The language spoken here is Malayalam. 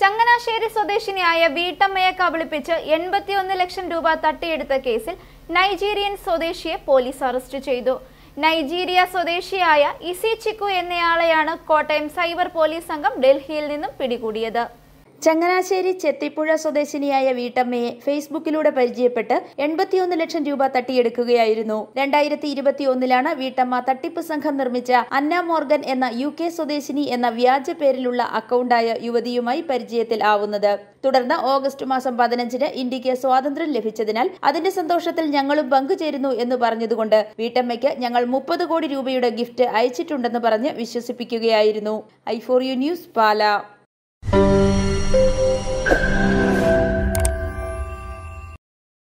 ചങ്ങനാശ്ശേരി സ്വദേശിനിയായ വീട്ടമ്മയെ കബളിപ്പിച്ച് എൺപത്തിയൊന്ന് ലക്ഷം രൂപ തട്ടിയെടുത്ത കേസിൽ നൈജീരിയൻ സ്വദേശിയെ പോലീസ് അറസ്റ്റ് ചെയ്തു നൈജീരിയ സ്വദേശിയായ ഇസി ചിക്കു എന്നയാളെയാണ് കോട്ടയം സൈബർ പോലീസ് സംഘം ഡൽഹിയിൽ നിന്നും പിടികൂടിയത് ചങ്ങനാശ്ശേരി ചെത്തിപ്പുഴ സ്വദേശിനിയായ വീട്ടമ്മയെ ഫേസ്ബുക്കിലൂടെ പരിചയപ്പെട്ട് എൺപത്തിയൊന്ന് ലക്ഷം രൂപ തട്ടിയെടുക്കുകയായിരുന്നു രണ്ടായിരത്തി ഇരുപത്തിയൊന്നിലാണ് വീട്ടമ്മ തട്ടിപ്പ് സംഘം നിർമ്മിച്ച അന്ന മോർഗൻ എന്ന യു കെ സ്വദേശിനി എന്ന വ്യാജ പേരിലുള്ള അക്കൗണ്ടായ യുവതിയുമായി പരിചയത്തിൽ ആവുന്നത് തുടർന്ന് ഓഗസ്റ്റ് മാസം പതിനഞ്ചിന് ഇന്ത്യക്ക് സ്വാതന്ത്ര്യം ലഭിച്ചതിനാൽ അതിന്റെ സന്തോഷത്തിൽ ഞങ്ങളും പങ്കുചേരുന്നു എന്ന് പറഞ്ഞതുകൊണ്ട് വീട്ടമ്മയ്ക്ക് ഞങ്ങൾ മുപ്പത് കോടി രൂപയുടെ ഗിഫ്റ്റ് അയച്ചിട്ടുണ്ടെന്ന് പറഞ്ഞ് വിശ്വസിപ്പിക്കുകയായിരുന്നു I four U news Pala